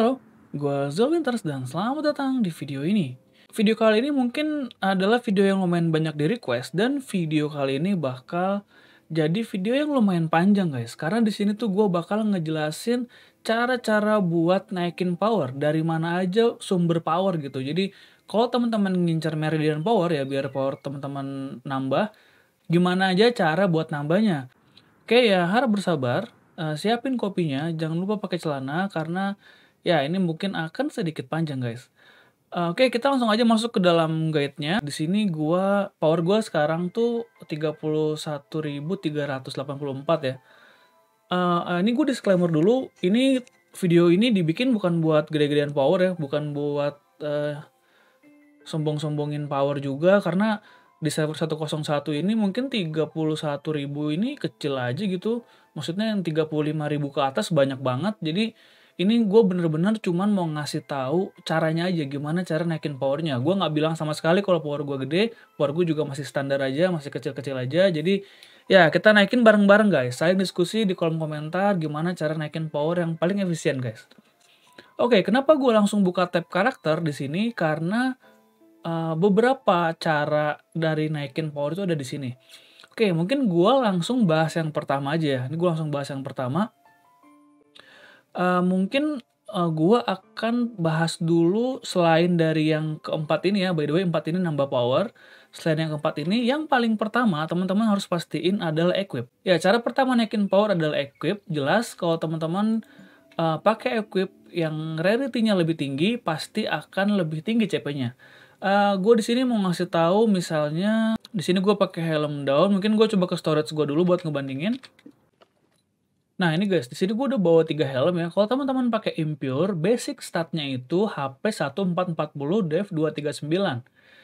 Halo, gue Zolwinters dan selamat datang di video ini. Video kali ini mungkin adalah video yang lumayan banyak di request dan video kali ini bakal jadi video yang lumayan panjang guys. Karena di sini tuh gue bakal ngejelasin cara-cara buat naikin power dari mana aja sumber power gitu. Jadi kalau teman-teman ngincar meridian power ya biar power teman-teman nambah, gimana aja cara buat nambahnya. Oke ya harap bersabar, eh, siapin kopinya, jangan lupa pakai celana karena Ya, ini mungkin akan sedikit panjang, guys. Eh, oke, okay, kita langsung aja masuk ke dalam guide-nya. Di sini gua power gua sekarang tuh 31.384 ya. Uh, ini gue disclaimer dulu, ini video ini dibikin bukan buat gede-gedean power ya, bukan buat uh, sombong-sombongin power juga karena di server 101 ini mungkin 31.000 ini kecil aja gitu. Maksudnya yang 35.000 ke atas banyak banget. Jadi ini gue bener-bener cuman mau ngasih tahu caranya aja gimana cara naikin powernya gue nggak bilang sama sekali kalau power gue gede power gue juga masih standar aja masih kecil-kecil aja jadi ya kita naikin bareng-bareng guys saya diskusi di kolom komentar gimana cara naikin power yang paling efisien guys oke kenapa gue langsung buka tab karakter di sini karena uh, beberapa cara dari naikin power itu ada di sini oke mungkin gue langsung bahas yang pertama aja ya ini gue langsung bahas yang pertama Eh, mungkin uh, eh, gue akan bahas dulu selain dari yang keempat ini ya. By the way, empat ini nambah power. Selain yang keempat ini, yang paling pertama teman-teman harus pastiin adalah equip. Ya, cara pertama naikin power adalah equip. Jelas kalau teman-teman uh, pakai equip yang rarity-nya lebih tinggi, pasti akan lebih tinggi CP-nya. Uh, gue di sini mau ngasih tahu misalnya di sini gue pakai helm down mungkin gue coba ke storage gue dulu buat ngebandingin Nah ini guys, di sini gue udah bawa tiga helm ya. Kalau teman-teman pakai Impure, basic statnya itu HP 1440 Dev 239.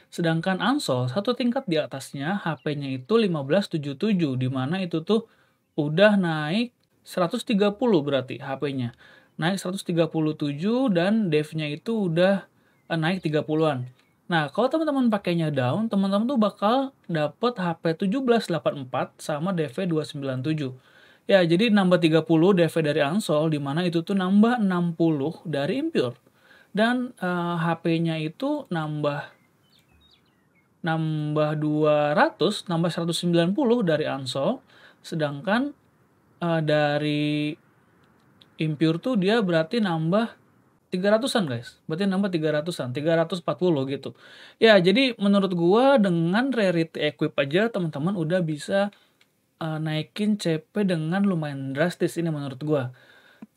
Sedangkan Ansol satu tingkat di atasnya HP-nya itu 1577, dimana itu tuh udah naik 130 berarti HP-nya. Naik 137 dan Dev-nya itu udah eh, naik 30-an. Nah, kalau teman-teman pakainya down, teman-teman tuh bakal dapet HP 1784 sama DV 297. Ya, jadi nambah 30 DV dari Ansol, di mana itu tuh nambah 60 dari Impure. Dan uh, eh, HP-nya itu nambah nambah 200, nambah 190 dari Ansol. Sedangkan uh, dari Impure tuh dia berarti nambah 300-an guys. Berarti nambah 300-an, 340 gitu. Ya, jadi menurut gua dengan rarity equip aja teman-teman udah bisa uh, naikin CP dengan lumayan drastis ini menurut gue.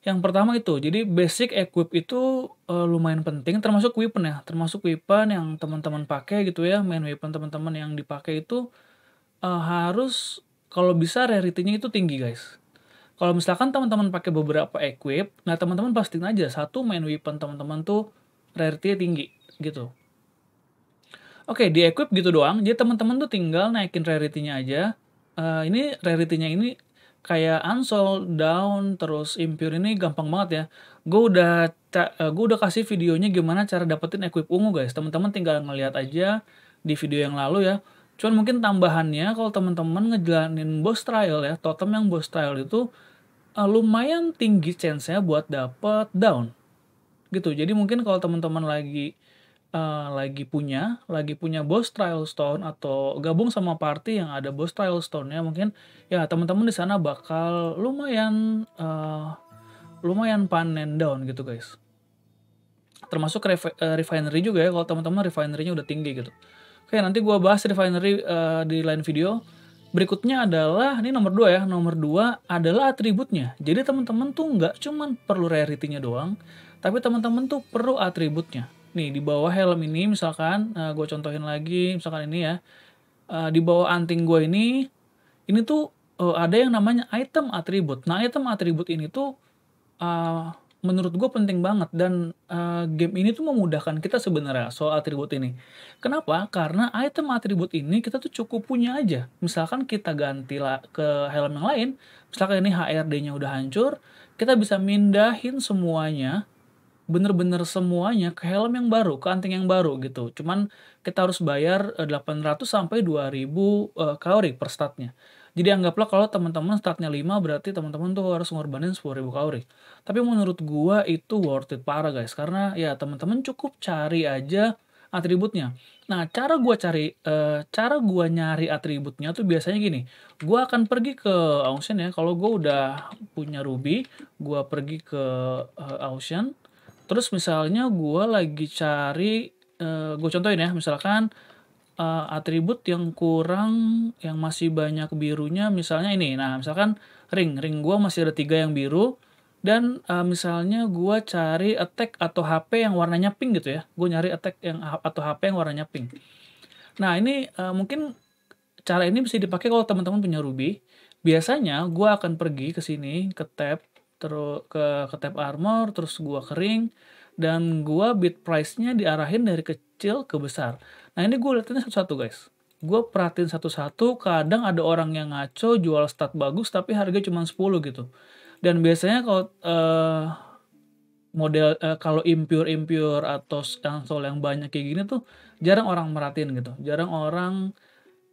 Yang pertama itu, jadi basic equip itu uh, lumayan penting, termasuk weapon ya, termasuk weapon yang teman-teman pakai gitu ya, main weapon teman-teman yang dipakai itu uh, harus kalau bisa rarity-nya itu tinggi guys. Kalau misalkan teman-teman pakai beberapa equip, nah teman-teman pastiin aja satu main weapon teman-teman tuh rarity-nya tinggi gitu. Oke, di equip gitu doang, jadi teman-teman tuh tinggal naikin rarity-nya aja uh, ini rarity-nya ini kayak unsold Down, terus Impure ini gampang banget ya. Gue udah eh, gue udah kasih videonya gimana cara dapetin equip ungu guys. Teman-teman tinggal ngeliat aja di video yang lalu ya. Cuman mungkin tambahannya kalau teman-teman ngejalanin boss trial ya, totem yang boss trial itu uh, lumayan tinggi chance-nya buat dapet down. Gitu. Jadi mungkin kalau teman-teman lagi Eh, lagi punya, lagi punya Boss trial Stone atau gabung sama party yang ada Boss trial Stone ya mungkin ya teman-teman di sana bakal lumayan uh, lumayan panen down gitu guys. Termasuk ref, uh, eh, refinery juga ya kalau teman-teman refinery-nya udah tinggi gitu. Oke, nanti gua bahas refinery uh, di lain video. Berikutnya adalah ini nomor dua ya. Nomor dua adalah atributnya. Jadi teman-teman tuh nggak cuman perlu rarity-nya doang, tapi teman-teman tuh perlu atributnya nih di bawah helm ini misalkan uh, eh, gue contohin lagi misalkan ini ya uh, di bawah anting gue ini ini tuh uh, ada yang namanya item atribut nah item atribut ini tuh uh, menurut gue penting banget dan uh, game ini tuh memudahkan kita sebenarnya soal atribut ini. Kenapa? Karena item atribut ini kita tuh cukup punya aja. Misalkan kita ganti ke helm yang lain, misalkan ini HRD-nya udah hancur, kita bisa mindahin semuanya bener-bener semuanya ke helm yang baru, ke anting yang baru gitu. Cuman kita harus bayar 800 eh, sampai 2000 uh, eh, kalori per statnya. Jadi anggaplah kalau teman-teman statnya 5 berarti teman-teman tuh harus ngorbanin 10.000 kalori. Tapi menurut gua itu worth it parah guys karena ya teman-teman cukup cari aja atributnya. Nah, cara gua cari uh, cara gua nyari atributnya tuh biasanya gini. Gua akan pergi ke auction ya. Kalau gua udah punya ruby, gua pergi ke uh, auction Terus misalnya gue lagi cari, uh, eh, gue contohin ya, misalkan uh, atribut yang kurang, yang masih banyak birunya, misalnya ini. Nah, misalkan ring, ring gue masih ada tiga yang biru, dan uh, misalnya gue cari attack atau HP yang warnanya pink gitu ya gue nyari attack yang atau HP yang warnanya pink nah ini uh, mungkin cara ini bisa dipakai kalau teman-teman punya Ruby biasanya gue akan pergi ke sini ke tab terus ke ke tap armor terus gua kering dan gua bid price-nya diarahin dari kecil ke besar nah ini gua liatinnya satu-satu guys gua perhatiin satu-satu kadang ada orang yang ngaco jual stat bagus tapi harga cuma 10 gitu dan biasanya kalau uh, model uh, kalau impure impure atau cancel yang banyak kayak gini tuh jarang orang merhatiin gitu jarang orang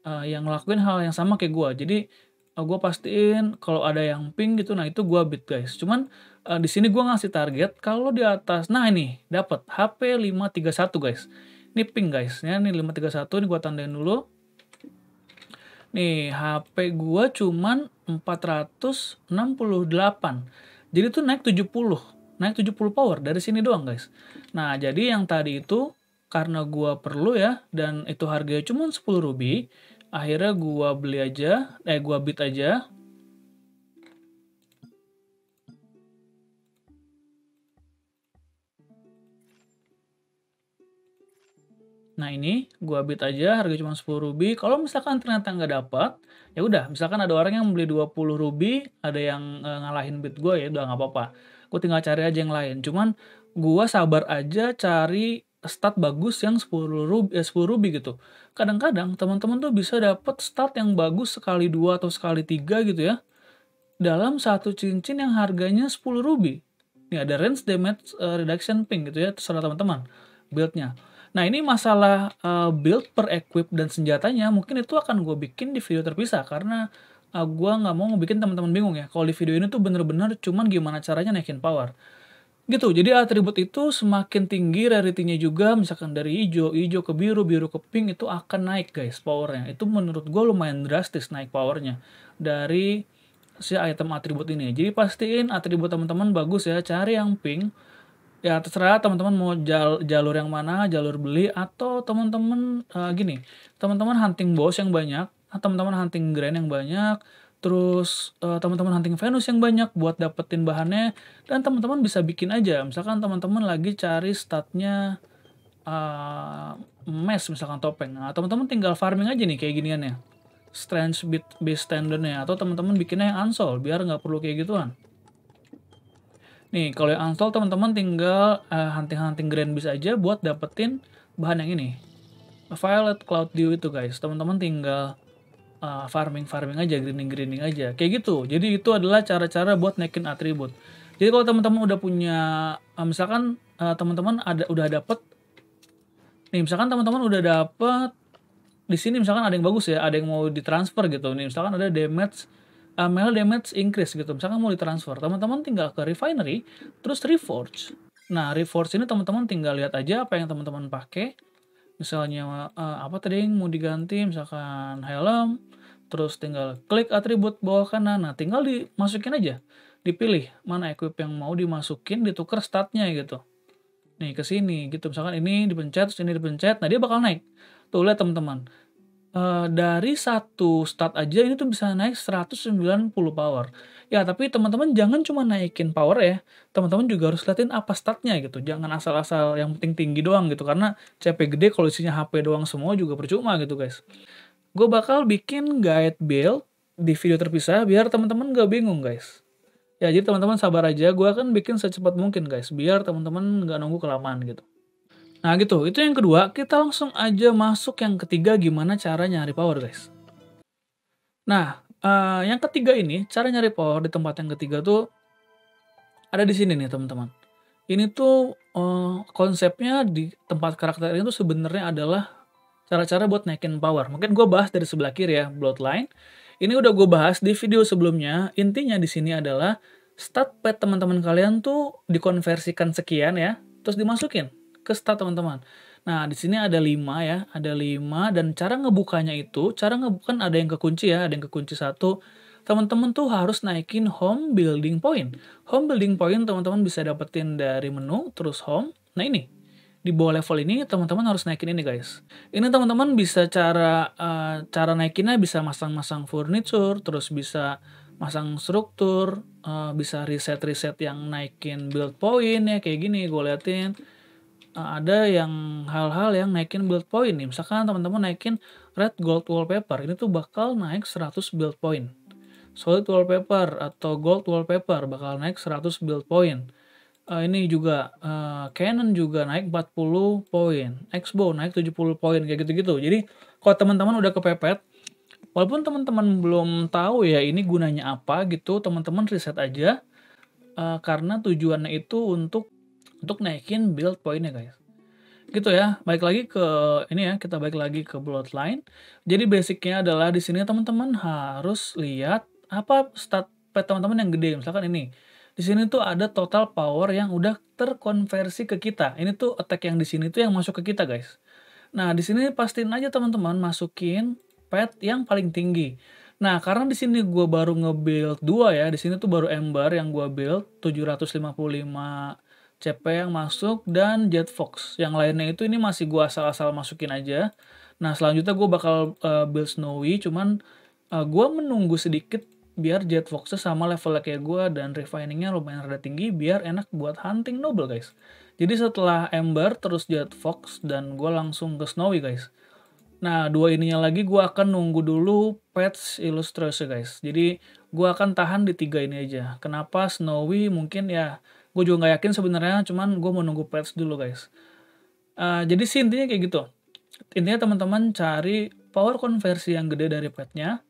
uh, yang ngelakuin hal yang sama kayak gua jadi Oh, gue pastiin kalau ada yang pink gitu nah itu gue beat guys cuman uh, di sini gue ngasih target kalau di atas nah ini dapat HP 531 guys ini pink guys ya ini 531 ini gue tandain dulu nih HP gue cuman 468 jadi tuh naik 70 naik 70 power dari sini doang guys nah jadi yang tadi itu karena gue perlu ya dan itu harganya cuma 10 rupiah akhirnya gua beli aja eh gua bid aja Nah ini gua bid aja harga cuma 10 ruby. Kalau misalkan ternyata nggak dapat, ya udah misalkan ada orang yang beli 20 ruby, ada yang e, ngalahin bid gua ya udah nggak apa-apa. Gue tinggal cari aja yang lain. Cuman gua sabar aja cari stat bagus yang 10 ruby, eh, 10 ruby gitu kadang-kadang teman-teman tuh bisa dapat start yang bagus sekali dua atau sekali tiga gitu ya dalam satu cincin yang harganya 10 ruby. Ini ada range damage uh, reduction ping gitu ya, terserah teman-teman buildnya Nah ini masalah uh, build per equip dan senjatanya mungkin itu akan gue bikin di video terpisah karena uh, eh, gue nggak mau bikin teman-teman bingung ya. Kalau di video ini tuh bener-bener cuman gimana caranya naikin power gitu jadi atribut itu semakin tinggi rarity-nya juga misalkan dari hijau hijau ke biru biru ke pink itu akan naik guys powernya itu menurut gue lumayan drastis naik powernya dari si item atribut ini jadi pastiin atribut teman-teman bagus ya cari yang pink ya terserah teman-teman mau jal jalur yang mana jalur beli atau teman-teman uh, gini teman-teman hunting boss yang banyak teman-teman hunting grand yang banyak terus uh, teman-teman hunting Venus yang banyak buat dapetin bahannya dan teman-teman bisa bikin aja misalkan teman-teman lagi cari statnya uh, eh, mesh misalkan topeng nah teman-teman tinggal farming aja nih kayak ginian ya strange bit base ya atau teman-teman bikinnya yang ansol biar nggak perlu kayak gituan nih kalau yang ansol teman-teman tinggal uh, hunting-hunting grand bisa aja buat dapetin bahan yang ini violet cloud dew itu guys teman-teman tinggal uh, farming farming aja grinding grinding aja kayak gitu jadi itu adalah cara-cara buat naikin atribut jadi kalau teman-teman udah punya uh, misalkan uh, teman-teman ada udah dapet nih misalkan teman-teman udah dapet di sini misalkan ada yang bagus ya ada yang mau ditransfer gitu nih misalkan ada damage uh, mel damage increase gitu misalkan mau ditransfer teman-teman tinggal ke refinery terus reforge nah reforge ini teman-teman tinggal lihat aja apa yang teman-teman pakai misalnya uh, apa tadi yang mau diganti misalkan helm terus tinggal klik atribut bawah kanan nah tinggal dimasukin aja dipilih mana equip yang mau dimasukin ditukar statnya gitu nih ke sini gitu misalkan ini dipencet terus ini dipencet nah dia bakal naik tuh lihat teman-teman uh, dari satu stat aja ini tuh bisa naik 190 power Ya, tapi teman-teman jangan cuma naikin power ya. Teman-teman juga harus liatin apa statnya gitu. Jangan asal-asal yang penting tinggi doang gitu. Karena CP gede kalau isinya HP doang semua juga percuma gitu guys. Gue bakal bikin guide build di video terpisah biar teman-teman gak bingung guys. Ya, jadi teman-teman sabar aja. Gue akan bikin secepat mungkin guys. Biar teman-teman gak nunggu kelamaan gitu. Nah gitu, itu yang kedua. Kita langsung aja masuk yang ketiga gimana cara nyari power guys. Nah, Eh, yang ketiga ini, cara nyari power di tempat yang ketiga tuh ada di sini nih teman-teman. Ini tuh uh, konsepnya di tempat karakter ini tuh sebenarnya adalah cara-cara buat naikin power. Mungkin gue bahas dari sebelah kiri ya, bloodline. Ini udah gue bahas di video sebelumnya. Intinya di sini adalah stat pet teman-teman kalian tuh dikonversikan sekian ya, terus dimasukin ke stat teman-teman. Nah, di sini ada lima ya, ada lima dan cara ngebukanya itu, cara ngebukan ada yang kekunci ya, ada yang kekunci satu. Teman-teman tuh harus naikin home building point. Home building point teman-teman bisa dapetin dari menu, terus home. Nah ini, di bawah level ini teman-teman harus naikin ini guys. Ini teman-teman bisa cara uh, cara naikinnya bisa masang-masang furniture, terus bisa masang struktur, uh, bisa reset-reset yang naikin build point ya kayak gini gue liatin Eh, ada yang hal-hal yang naikin build point nih. Misalkan teman-teman naikin red gold wallpaper, ini tuh bakal naik 100 build point. Solid wallpaper atau gold wallpaper bakal naik 100 build point. Uh, ini juga uh, Canon juga naik 40 poin, Expo naik 70 poin kayak gitu-gitu. Jadi kalau teman-teman udah kepepet, walaupun teman-teman belum tahu ya ini gunanya apa gitu, teman-teman riset aja uh, karena tujuannya itu untuk untuk naikin build pointnya guys gitu ya baik lagi ke ini ya kita baik lagi ke bloodline jadi basicnya adalah di sini teman-teman harus lihat apa stat pet teman-teman yang gede misalkan ini di sini tuh ada total power yang udah terkonversi ke kita ini tuh attack yang di sini tuh yang masuk ke kita guys nah di sini pastiin aja teman-teman masukin pet yang paling tinggi Nah, karena di sini gue baru nge dua ya, di sini tuh baru ember yang gue build 755 CP yang masuk, dan Jet Fox, Yang lainnya itu ini masih gue asal-asal masukin aja. Nah selanjutnya gue bakal uh, build Snowy, cuman uh, eh, gue menunggu sedikit biar Jet Foxnya sama levelnya kayak gue dan refiningnya lumayan rada tinggi biar enak buat hunting noble guys. Jadi setelah Ember terus Jet Fox dan gue langsung ke Snowy guys. Nah dua ininya lagi gue akan nunggu dulu patch Illustrator guys. Jadi gue akan tahan di tiga ini aja. Kenapa Snowy mungkin ya gue juga nggak yakin sebenarnya cuman gue mau nunggu pers dulu guys uh, jadi sih intinya kayak gitu intinya teman-teman cari power konversi yang gede dari petnya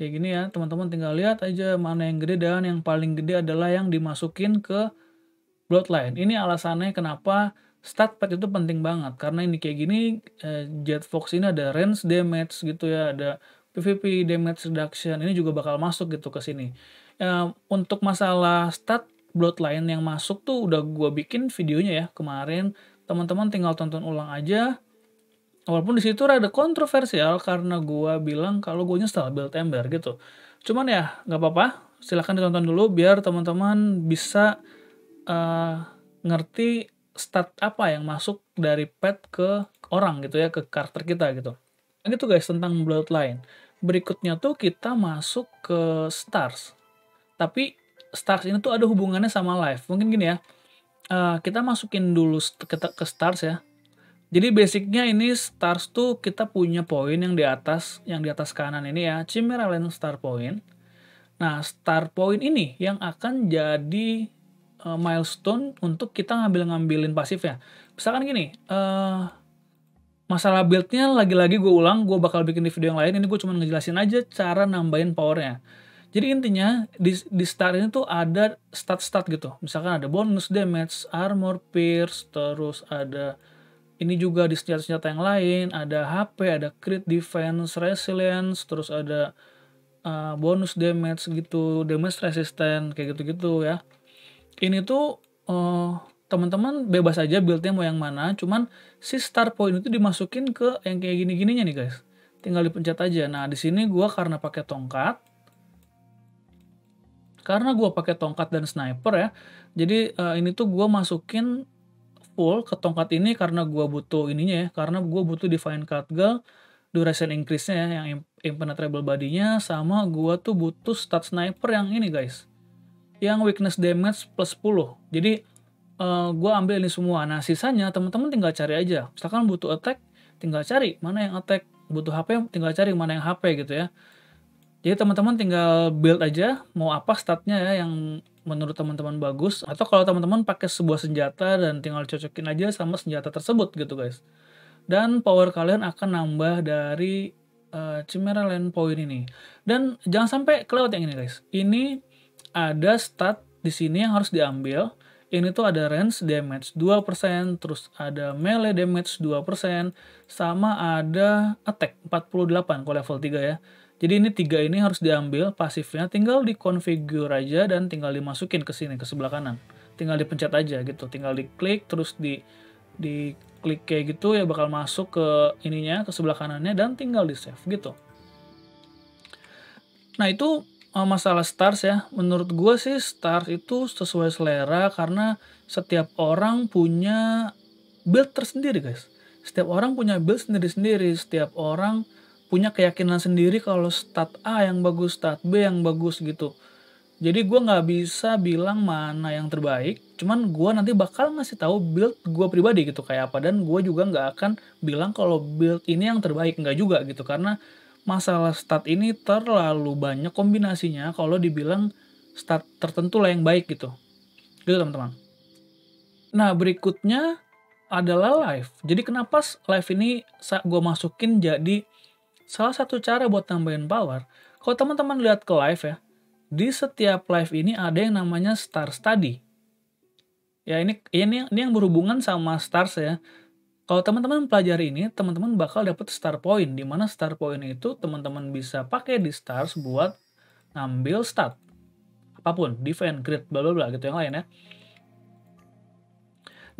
kayak gini ya teman-teman tinggal lihat aja mana yang gede dan yang paling gede adalah yang dimasukin ke bloodline ini alasannya kenapa stat pet itu penting banget karena ini kayak gini uh, jet fox ini ada range damage gitu ya ada pvp damage reduction ini juga bakal masuk gitu ke sini uh, untuk masalah stat bloodline yang masuk tuh udah gue bikin videonya ya kemarin teman-teman tinggal tonton ulang aja walaupun di situ ada kontroversial karena gue bilang kalau gue nyesel build ember gitu cuman ya nggak apa-apa silahkan ditonton dulu biar teman-teman bisa uh, ngerti start apa yang masuk dari pet ke orang gitu ya ke karakter kita gitu gitu guys tentang bloodline berikutnya tuh kita masuk ke stars tapi stars ini tuh ada hubungannya sama live. Mungkin gini ya. Uh, kita masukin dulu ke, ke stars ya. Jadi basicnya ini stars tuh kita punya poin yang di atas, yang di atas kanan ini ya, Chimera Land star point. Nah, star point ini yang akan jadi uh, milestone untuk kita ngambil-ngambilin pasif ya. Misalkan gini, uh, masalah buildnya lagi-lagi gue ulang, gue bakal bikin di video yang lain, ini gue cuma ngejelasin aja cara nambahin powernya. Jadi intinya di, di star ini tuh ada stat-stat gitu. Misalkan ada bonus damage, armor, pierce, terus ada ini juga di senjata-senjata yang lain, ada HP, ada crit defense, resilience, terus ada uh, bonus damage gitu, damage resistant kayak gitu-gitu ya. Ini tuh uh, teman-teman bebas aja buildnya mau yang mana, cuman si star point itu dimasukin ke yang kayak gini-gininya nih guys. Tinggal dipencet aja. Nah, di sini gua karena pakai tongkat, karena gue pakai tongkat dan sniper ya jadi uh, ini tuh gue masukin full ke tongkat ini karena gue butuh ininya ya karena gue butuh divine girl duration increase-nya ya, yang impenetrable nya sama gue tuh butuh stat sniper yang ini guys yang weakness damage plus 10 jadi uh, eh, gue ambil ini semua nah sisanya teman-teman tinggal cari aja misalkan butuh attack tinggal cari mana yang attack butuh HP tinggal cari mana yang HP gitu ya jadi teman-teman tinggal build aja mau apa statnya ya yang menurut teman-teman bagus atau kalau teman-teman pakai sebuah senjata dan tinggal cocokin aja sama senjata tersebut gitu guys. Dan power kalian akan nambah dari uh, Chimera Land Point ini. Dan jangan sampai kelewat yang ini guys. Ini ada stat di sini yang harus diambil. Ini tuh ada range damage 2%, terus ada melee damage 2%, sama ada attack 48 kalau level 3 ya jadi ini tiga ini harus diambil pasifnya, tinggal dikonfigur aja dan tinggal dimasukin ke sini ke sebelah kanan. Tinggal dipencet aja gitu, tinggal diklik terus di di klik kayak gitu ya bakal masuk ke ininya ke sebelah kanannya dan tinggal di save gitu. Nah itu eh, masalah stars ya, menurut gue sih stars itu sesuai selera karena setiap orang punya build tersendiri guys. Setiap orang punya build sendiri-sendiri, setiap orang punya keyakinan sendiri kalau stat A yang bagus, stat B yang bagus gitu. Jadi gue nggak bisa bilang mana yang terbaik, cuman gue nanti bakal ngasih tahu build gue pribadi gitu kayak apa dan gue juga nggak akan bilang kalau build ini yang terbaik nggak juga gitu karena masalah stat ini terlalu banyak kombinasinya kalau dibilang stat tertentu lah yang baik gitu, gitu teman-teman. Nah berikutnya adalah live. Jadi kenapa live ini gue masukin jadi Salah satu cara buat tambahin power, kalau teman-teman lihat ke live ya, di setiap live ini ada yang namanya star study. Ya ini ini ini yang berhubungan sama stars ya. Kalau teman-teman pelajari ini, teman-teman bakal dapat star point, di mana star point itu teman-teman bisa pakai di stars buat ngambil stat apapun, defense, grid, bla bla bla gitu yang lain ya.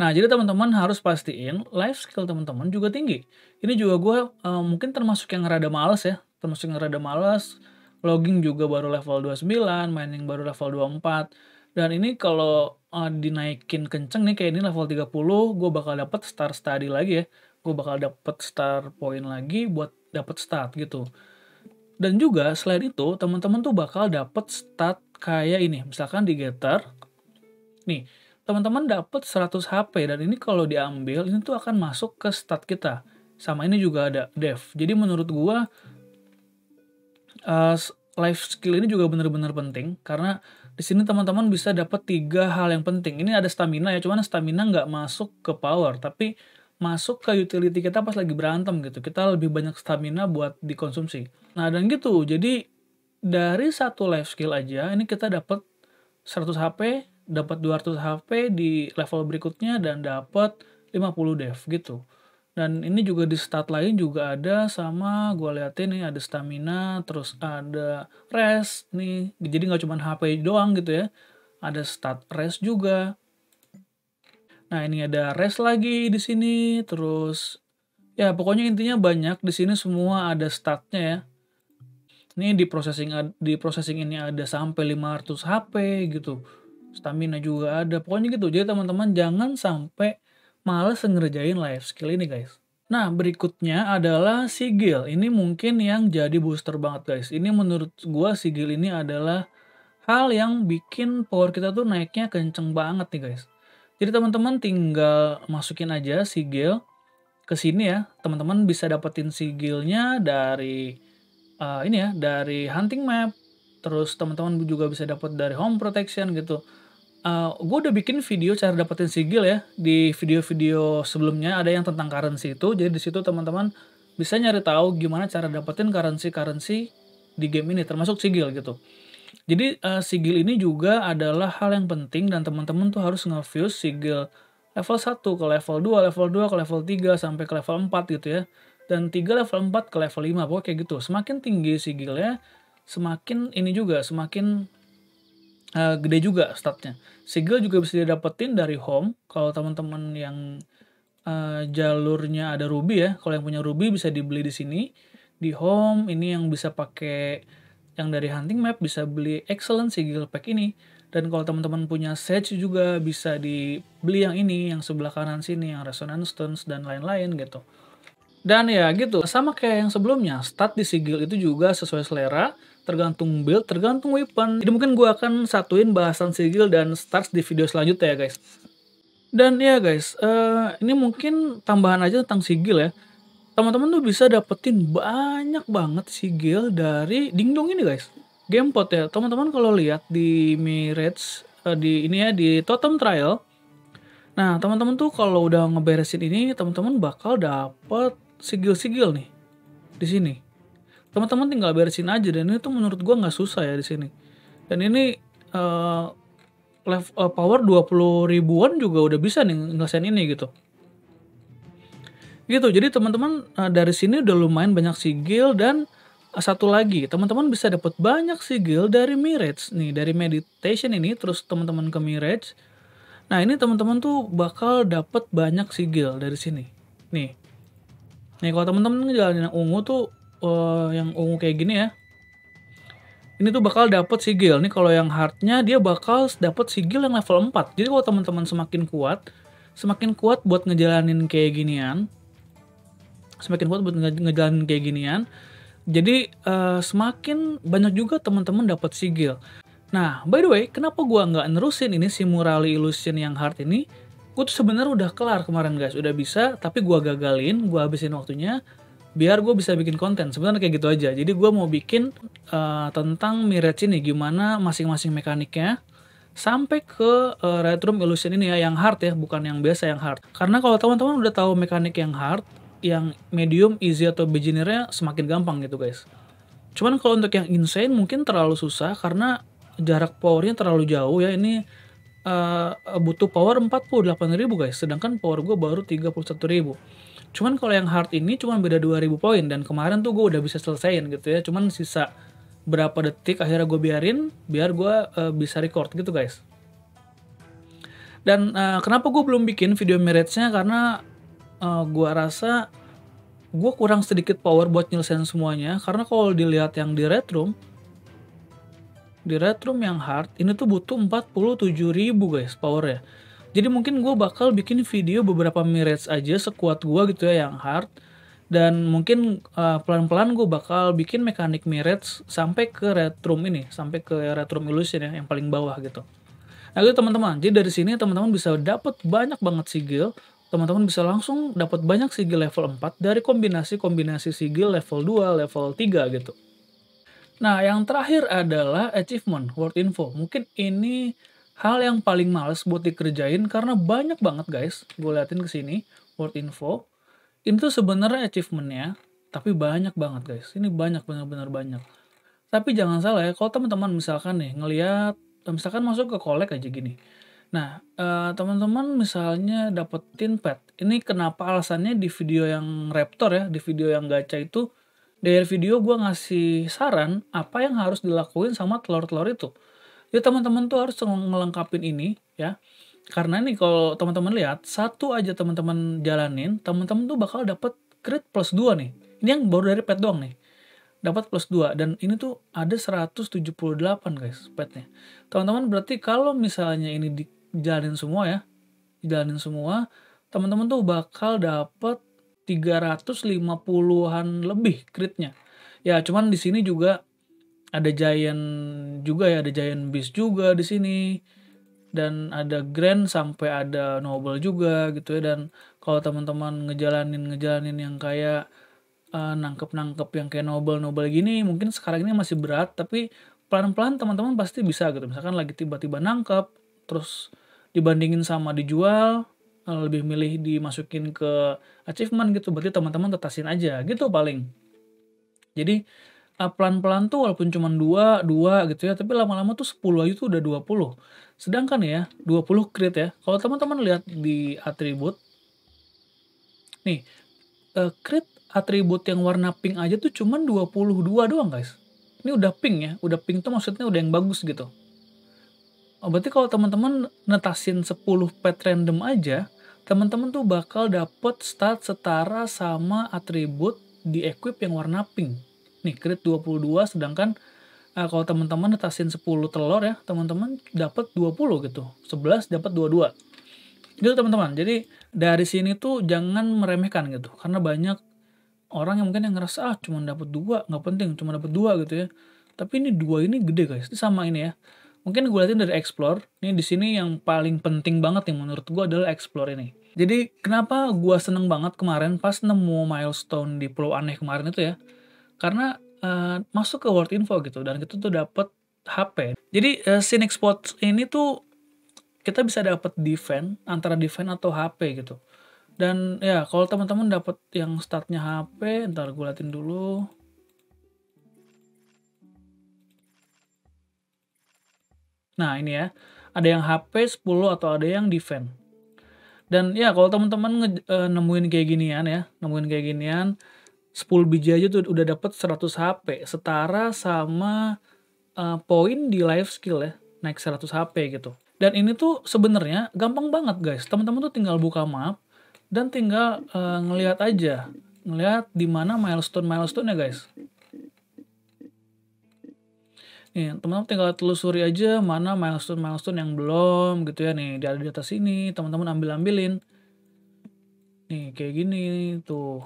Nah, jadi teman-teman harus pastiin life skill teman-teman juga tinggi. Ini juga gue uh, mungkin termasuk yang rada males ya, termasuk yang rada males. Logging juga baru level 29, mining baru level 24. Dan ini kalau uh, dinaikin kenceng nih, kayak ini level 30, gue bakal dapet star study lagi ya. Gue bakal dapet star point lagi buat dapet start gitu. Dan juga selain itu, teman-teman tuh bakal dapet start kayak ini. Misalkan di Getter, nih, teman-teman dapat 100 HP dan ini kalau diambil ini tuh akan masuk ke stat kita. Sama ini juga ada dev. Jadi menurut gua uh, life skill ini juga benar-benar penting karena di sini teman-teman bisa dapat tiga hal yang penting. Ini ada stamina ya, cuman stamina nggak masuk ke power, tapi masuk ke utility kita pas lagi berantem gitu. Kita lebih banyak stamina buat dikonsumsi. Nah, dan gitu. Jadi dari satu life skill aja ini kita dapat 100 HP dapat 200 HP di level berikutnya dan dapat 50 dev gitu. Dan ini juga di stat lain juga ada sama gue liatin nih ada stamina, terus ada rest nih. Jadi nggak cuma HP doang gitu ya. Ada stat rest juga. Nah, ini ada rest lagi di sini, terus ya pokoknya intinya banyak di sini semua ada statnya ya. Ini di processing di processing ini ada sampai 500 HP gitu stamina juga ada pokoknya gitu jadi teman-teman jangan sampai males ngerjain life skill ini guys Nah, berikutnya adalah sigil. Ini mungkin yang jadi booster banget, guys. Ini menurut gua sigil ini adalah hal yang bikin power kita tuh naiknya kenceng banget nih, guys. Jadi teman-teman tinggal masukin aja sigil ke sini ya. Teman-teman bisa dapetin sigilnya dari uh, ini ya, dari hunting map. Terus teman-teman juga bisa dapet dari home protection gitu uh, eh, gue udah bikin video cara dapetin sigil ya di video-video sebelumnya ada yang tentang currency itu jadi di situ teman-teman bisa nyari tahu gimana cara dapetin currency currency di game ini termasuk sigil gitu jadi uh, sigil ini juga adalah hal yang penting dan teman-teman tuh harus nge-fuse sigil level 1 ke level 2, level 2 ke level 3 sampai ke level 4 gitu ya. Dan 3 level 4 ke level 5 pokoknya kayak gitu. Semakin tinggi sigilnya, semakin ini juga semakin uh, gede juga statnya. Sigil juga bisa didapetin dari home. Kalau teman-teman yang uh, jalurnya ada Ruby ya, kalau yang punya Ruby bisa dibeli di sini di home. Ini yang bisa pakai yang dari hunting map bisa beli excellent sigil pack ini. Dan kalau teman-teman punya Sage juga bisa dibeli yang ini, yang sebelah kanan sini, yang Resonance Stones dan lain-lain gitu. Dan ya gitu, sama kayak yang sebelumnya, stat di sigil itu juga sesuai selera tergantung build, tergantung weapon. Jadi mungkin gue akan satuin bahasan sigil dan stars di video selanjutnya ya guys. Dan ya guys, uh, ini mungkin tambahan aja tentang sigil ya. Teman-teman tuh bisa dapetin banyak banget sigil dari dingdong ini guys. Gamepot ya, teman-teman kalau lihat di Mirage, uh, di ini ya di Totem Trial. Nah teman-teman tuh kalau udah ngeberesin ini, teman-teman bakal dapet sigil-sigil nih di sini teman-teman tinggal beresin aja dan ini tuh menurut gue nggak susah ya di sini dan ini uh, eh, level uh, power 20 ribuan juga udah bisa nih ngelesain ini gitu gitu jadi teman-teman uh, dari sini udah lumayan banyak sigil dan uh, satu lagi teman-teman bisa dapat banyak sigil dari mirage nih dari meditation ini terus teman-teman ke mirage nah ini teman-teman tuh bakal dapat banyak sigil dari sini nih nih kalau teman-teman ngejalanin yang ungu tuh uh, yang ungu kayak gini ya ini tuh bakal dapat sigil nih kalau yang hardnya dia bakal dapat sigil yang level 4 jadi kalau teman-teman semakin kuat semakin kuat buat ngejalanin kayak ginian semakin kuat buat nge ngejalanin kayak ginian jadi uh, semakin banyak juga teman-teman dapat sigil nah by the way kenapa gua nggak nerusin ini si Murali Illusion yang hard ini gue tuh sebenarnya udah kelar kemarin guys udah bisa tapi gua gagalin gua habisin waktunya biar gue bisa bikin konten sebenarnya kayak gitu aja jadi gue mau bikin uh, tentang mirage ini gimana masing-masing mekaniknya sampai ke uh, Red Room Illusion ini ya yang hard ya bukan yang biasa yang hard karena kalau teman-teman udah tahu mekanik yang hard yang medium easy atau beginnernya semakin gampang gitu guys cuman kalau untuk yang insane mungkin terlalu susah karena jarak powernya terlalu jauh ya ini uh, butuh power 48.000 guys sedangkan power gue baru 31.000 Cuman kalau yang hard ini cuman beda 2000 poin dan kemarin tuh gue udah bisa selesaiin gitu ya. Cuman sisa berapa detik akhirnya gue biarin biar gue uh, bisa record gitu guys. Dan uh, kenapa gue belum bikin video meritsnya karena uh, eh, gue rasa gue kurang sedikit power buat nyelesain semuanya karena kalau dilihat yang di red room di red room yang hard ini tuh butuh 47 ribu guys ya jadi mungkin gue bakal bikin video beberapa mirage aja sekuat gue gitu ya yang hard. Dan mungkin uh, pelan-pelan gue bakal bikin mekanik mirage sampai ke red room ini. Sampai ke red room illusion ya, yang paling bawah gitu. Nah gitu teman-teman, jadi dari sini teman-teman bisa dapat banyak banget sigil. Teman-teman bisa langsung dapat banyak sigil level 4 dari kombinasi-kombinasi sigil level 2, level 3 gitu. Nah, yang terakhir adalah achievement, word info. Mungkin ini hal yang paling males buat dikerjain karena banyak banget guys gue liatin ke sini word info itu sebenarnya achievementnya tapi banyak banget guys ini banyak benar-benar banyak tapi jangan salah ya kalau teman-teman misalkan nih ngelihat eh, misalkan masuk ke kolek aja gini nah eh, teman-teman misalnya dapetin pet ini kenapa alasannya di video yang raptor ya di video yang gacha itu dari video gue ngasih saran apa yang harus dilakuin sama telur-telur itu ya teman-teman tuh harus ngelengkapin ini ya karena nih kalau teman-teman lihat satu aja teman-teman jalanin teman-teman tuh bakal dapat grade plus 2 nih ini yang baru dari pet doang nih dapat plus 2 dan ini tuh ada 178 guys petnya teman-teman berarti kalau misalnya ini dijalanin semua ya dijalanin semua teman-teman tuh bakal dapat 350-an lebih gridnya ya cuman di sini juga ada Giant juga ya, ada Giant Beast juga di sini. Dan ada Grand sampai ada Noble juga gitu ya. Dan kalau teman-teman ngejalanin ngejalanin yang kayak uh, nangkep-nangkep yang kayak Noble-Noble gini, mungkin sekarang ini masih berat, tapi pelan-pelan teman-teman pasti bisa gitu. Misalkan lagi tiba-tiba nangkep, terus dibandingin sama dijual, eh, lebih milih dimasukin ke achievement gitu berarti teman-teman tetasin aja gitu paling jadi Ah, pelan-pelan tuh walaupun cuma dua dua gitu ya tapi lama-lama tuh 10 aja tuh udah 20 sedangkan ya 20 crit ya kalau teman-teman lihat di atribut nih uh, crit atribut yang warna pink aja tuh cuma 22 doang guys ini udah pink ya udah pink tuh maksudnya udah yang bagus gitu oh, berarti kalau teman-teman netasin 10 pet random aja teman-teman tuh bakal dapet stat setara sama atribut di equip yang warna pink nih kredit 22 sedangkan uh, kalau teman-teman netasin 10 telur ya, teman-teman dapat 20 gitu. 11 dapat 22. Gitu teman-teman. Jadi dari sini tuh jangan meremehkan gitu. Karena banyak orang yang mungkin yang ngerasa ah cuma dapat dua nggak penting, cuma dapat dua gitu ya. Tapi ini dua ini gede guys. Ini sama ini ya. Mungkin gue liatin dari explore. Ini di sini yang paling penting banget yang menurut gue adalah explore ini. Jadi kenapa gue seneng banget kemarin pas nemu milestone di Pulau Aneh kemarin itu ya karena uh, masuk ke World Info gitu dan kita tuh dapat HP. Jadi uh, eh, Cynic Spot ini tuh kita bisa dapat defend antara defend atau HP gitu. Dan ya kalau teman-teman dapat yang startnya HP, ntar gue latin dulu. Nah ini ya, ada yang HP 10 atau ada yang defend Dan ya kalau teman-teman eh, nemuin kayak ginian ya, nemuin kayak ginian, 10 biji aja tuh udah dapet 100 HP setara sama uh, poin di life skill ya naik 100 HP gitu dan ini tuh sebenarnya gampang banget guys teman-teman tuh tinggal buka map dan tinggal uh, ngelihat aja ngelihat di mana milestone milestone ya guys nih teman-teman tinggal telusuri aja mana milestone milestone yang belum gitu ya nih di atas sini teman-teman ambil ambilin nih kayak gini tuh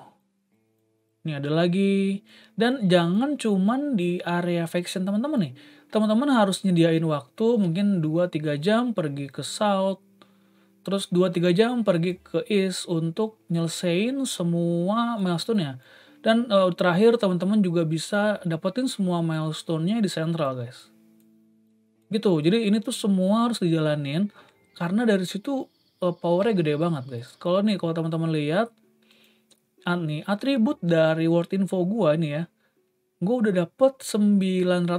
ini ada lagi. Dan jangan cuman di area fashion teman-teman nih. Teman-teman harus nyediain waktu mungkin 2-3 jam pergi ke south. Terus 2-3 jam pergi ke east untuk nyelesain semua milestone-nya. Dan uh, terakhir teman-teman juga bisa dapetin semua milestone-nya di central guys. Gitu, jadi ini tuh semua harus dijalanin. Karena dari situ uh, powernya gede banget guys. Kalau nih, kalau teman-teman lihat nih atribut dari word info gue ini ya gue udah dapet 990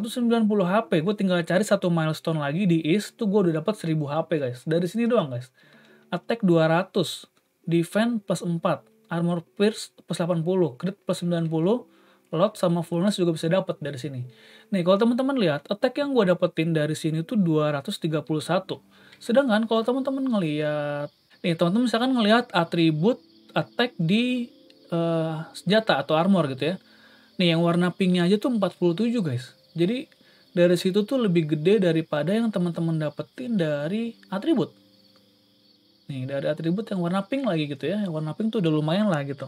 HP gue tinggal cari satu milestone lagi di is tuh gue udah dapet 1000 HP guys dari sini doang guys attack 200 defense plus 4 armor pierce plus 80 crit plus 90 lot sama fullness juga bisa dapat dari sini nih kalau teman-teman lihat attack yang gue dapetin dari sini tuh 231 sedangkan kalau teman-teman ngelihat nih teman-teman misalkan ngelihat atribut attack di uh, senjata atau armor gitu ya. Nih yang warna pinknya aja tuh 47 guys. Jadi dari situ tuh lebih gede daripada yang teman-teman dapetin dari atribut. Nih dari atribut yang warna pink lagi gitu ya. Yang warna pink tuh udah lumayan lah gitu.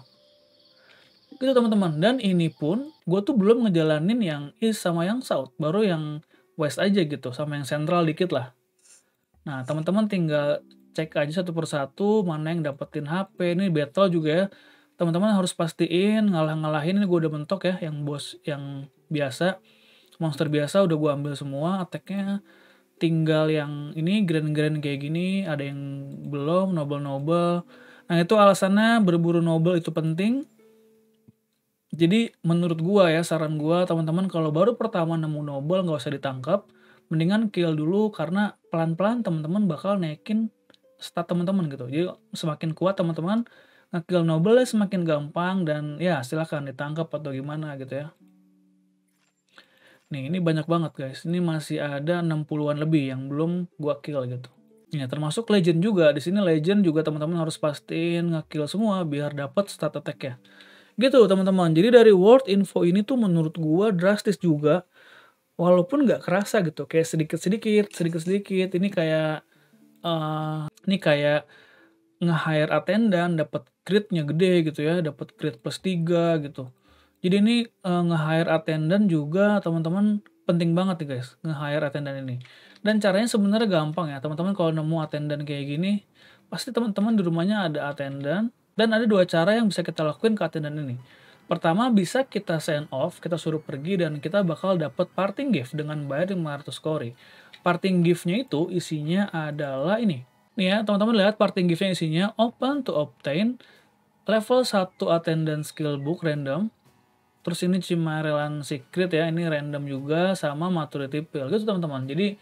Gitu teman-teman. Dan ini pun gue tuh belum ngejalanin yang east sama yang south. Baru yang west aja gitu. Sama yang central dikit lah. Nah teman-teman tinggal cek aja satu persatu mana yang dapetin HP. Ini battle juga ya teman-teman harus pastiin ngalah-ngalahin ini gue udah mentok ya yang bos yang biasa monster biasa udah gue ambil semua attacknya tinggal yang ini grand-grand kayak gini ada yang belum noble-noble nah itu alasannya berburu noble itu penting jadi menurut gue ya saran gue teman-teman kalau baru pertama nemu noble nggak usah ditangkap mendingan kill dulu karena pelan-pelan teman-teman bakal naikin stat teman-teman gitu jadi semakin kuat teman-teman Nakil Nobelnya semakin gampang dan ya silahkan ditangkap atau gimana gitu ya. Nih ini banyak banget guys, ini masih ada 60-an lebih yang belum gua kill gitu. Ya termasuk legend juga, di sini legend juga teman-teman harus pastiin ngakil semua biar dapat stat attack ya. Gitu teman-teman, jadi dari world info ini tuh menurut gua drastis juga. Walaupun nggak kerasa gitu, kayak sedikit-sedikit, sedikit-sedikit, ini kayak, uh, ini kayak nge-hire attendant, dapat grade gede gitu ya, dapat grade plus 3 gitu. Jadi ini uh, nge-hire attendant juga teman-teman penting banget ya guys, nge-hire attendant ini. Dan caranya sebenarnya gampang ya, teman-teman kalau nemu attendant kayak gini, pasti teman-teman di rumahnya ada attendant dan ada dua cara yang bisa kita lakuin ke attendant ini. Pertama bisa kita send off, kita suruh pergi dan kita bakal dapat parting gift dengan bayar 500 kori. Parting gift-nya itu isinya adalah ini. Nih ya, teman-teman lihat parting gift-nya isinya open to obtain level 1 attendance skill book random terus ini Cimarelan Secret ya ini random juga sama maturity pill gitu teman-teman jadi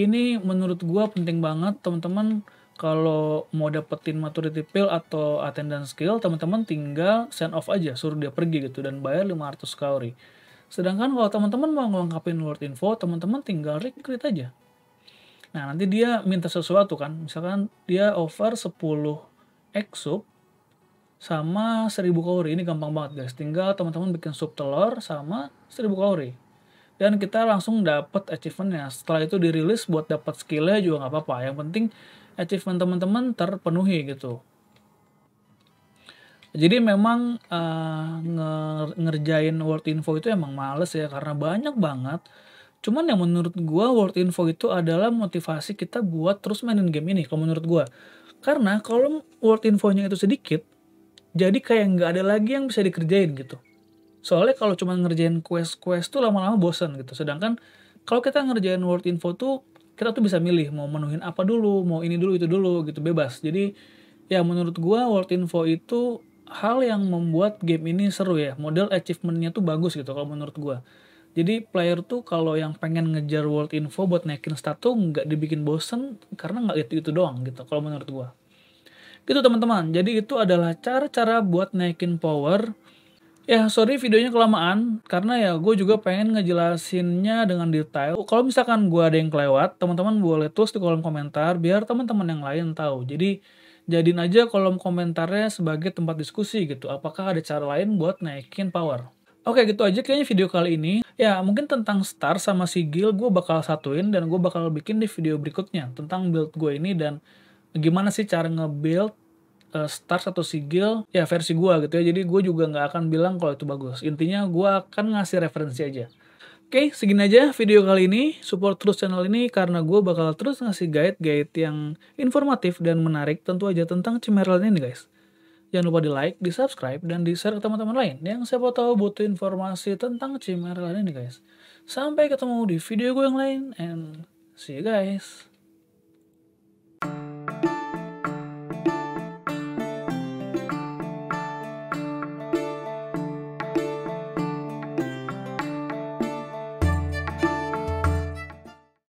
ini menurut gua penting banget teman-teman kalau mau dapetin maturity pill atau attendance skill teman-teman tinggal send off aja suruh dia pergi gitu dan bayar 500 kauri sedangkan kalau teman-teman mau ngelengkapin word info teman-teman tinggal recruit aja nah nanti dia minta sesuatu kan misalkan dia over 10 exup sama 1000 kalori. Ini gampang banget guys. Tinggal teman-teman bikin sup telur sama 1000 kalori. Dan kita langsung dapat achievementnya. Setelah itu dirilis buat dapat skillnya juga nggak apa-apa. Yang penting achievement teman-teman terpenuhi gitu. Jadi memang uh, ngerjain World info itu emang males ya karena banyak banget. Cuman yang menurut gue World info itu adalah motivasi kita buat terus mainin game ini kalau menurut gue. Karena kalau word infonya itu sedikit, jadi kayak nggak ada lagi yang bisa dikerjain gitu soalnya kalau cuma ngerjain quest-quest tuh lama-lama bosen gitu sedangkan kalau kita ngerjain World info tuh kita tuh bisa milih mau menuhin apa dulu mau ini dulu itu dulu gitu bebas jadi ya menurut gua World info itu hal yang membuat game ini seru ya model achievementnya tuh bagus gitu kalau menurut gua jadi player tuh kalau yang pengen ngejar world info buat naikin stat nggak dibikin bosen karena nggak itu gitu doang gitu kalau menurut gua. Gitu teman-teman, jadi itu adalah cara-cara buat naikin power. Ya sorry videonya kelamaan, karena ya gue juga pengen ngejelasinnya dengan detail. Kalau misalkan gue ada yang kelewat, teman-teman boleh tulis di kolom komentar biar teman-teman yang lain tahu. Jadi jadiin aja kolom komentarnya sebagai tempat diskusi gitu. Apakah ada cara lain buat naikin power? Oke gitu aja kayaknya video kali ini. Ya mungkin tentang star sama sigil gue bakal satuin dan gue bakal bikin di video berikutnya tentang build gue ini dan gimana sih cara nge-build uh, stars atau sigil ya versi gue gitu ya jadi gue juga nggak akan bilang kalau itu bagus intinya gue akan ngasih referensi aja Oke, okay, segini aja video kali ini. Support terus channel ini karena gue bakal terus ngasih guide-guide yang informatif dan menarik tentu aja tentang Cimeral ini guys. Jangan lupa di like, di subscribe, dan di share ke teman-teman lain yang siapa tahu butuh informasi tentang Cimeral ini guys. Sampai ketemu di video gue yang lain and see you guys.